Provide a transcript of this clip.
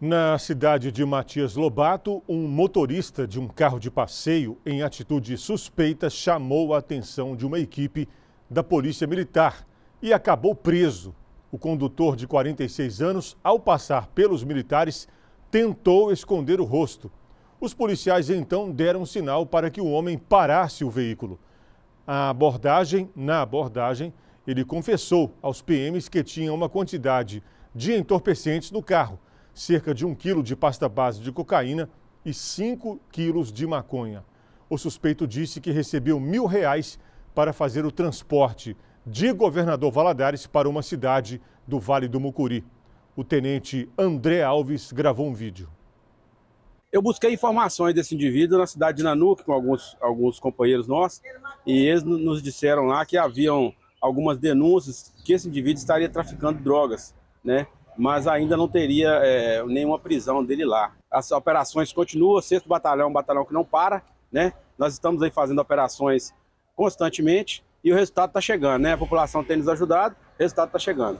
Na cidade de Matias Lobato, um motorista de um carro de passeio em atitude suspeita chamou a atenção de uma equipe da Polícia Militar e acabou preso. O condutor de 46 anos, ao passar pelos militares, tentou esconder o rosto. Os policiais então deram um sinal para que o homem parasse o veículo. A abordagem, na abordagem, ele confessou aos PMs que tinha uma quantidade de entorpecentes no carro cerca de um quilo de pasta base de cocaína e 5 quilos de maconha. O suspeito disse que recebeu mil reais para fazer o transporte de Governador Valadares para uma cidade do Vale do Mucuri. O tenente André Alves gravou um vídeo. Eu busquei informações desse indivíduo na cidade de Nanuque com alguns, alguns companheiros nossos e eles nos disseram lá que haviam algumas denúncias que esse indivíduo estaria traficando drogas, né? mas ainda não teria é, nenhuma prisão dele lá. As operações continuam, sexto batalhão, um batalhão que não para, né? Nós estamos aí fazendo operações constantemente e o resultado está chegando, né? A população tem nos ajudado, o resultado está chegando.